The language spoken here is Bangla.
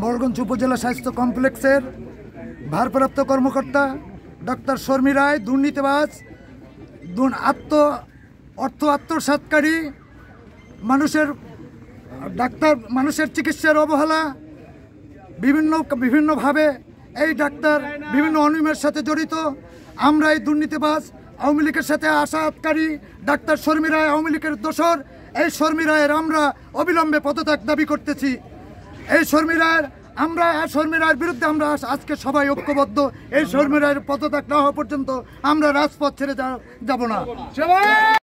মোরগঞ্জ উপজেলা স্বাস্থ্য কমপ্লেক্সের ভারপ্রাপ্ত কর্মকর্তা ডক্টর শর্মী রায় দুর্নীতিবাজ আত্ম অর্থ আত্মসাতকারী মানুষের ডাক্তার মানুষের চিকিৎসার অবহেলা বিভিন্ন বিভিন্নভাবে এই ডাক্তার বিভিন্ন অনিয়মের সাথে জড়িত আমরা এই দুর্নীতিবাজ আওয়ামী লীগের সাথে আতকারী ডাক্তার শর্মী রায় আওয়ামী লীগের দোসর এই শর্মী রায়ের আমরা অবিলম্বে পদত্যাগ দাবি করতেছি এই শর্মিলার আমরা শর্মিলার বিরুদ্ধে আমরা আজকে সবাই ঐক্যবদ্ধ এই শর্মিলার পদত্যাগ না হওয়া পর্যন্ত আমরা রাজপথ ছেড়ে যাব না